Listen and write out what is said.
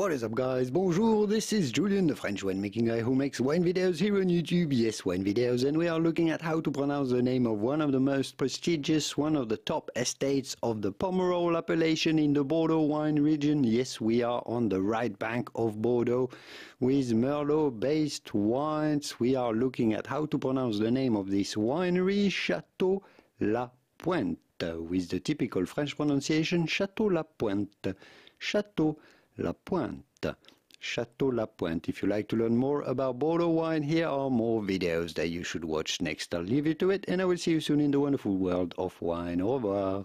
What is up guys, bonjour, this is Julian, the French winemaking guy who makes wine videos here on YouTube, yes wine videos, and we are looking at how to pronounce the name of one of the most prestigious, one of the top estates of the Pomerol appellation in the Bordeaux wine region, yes we are on the right bank of Bordeaux with Merlot based wines, we are looking at how to pronounce the name of this winery, Chateau La Pointe, with the typical French pronunciation Chateau La Pointe, Chateau La Pointe. Chateau La Pointe. If you like to learn more about Bordeaux wine, here are more videos that you should watch next. I'll leave you to it and I will see you soon in the wonderful world of wine. Au revoir.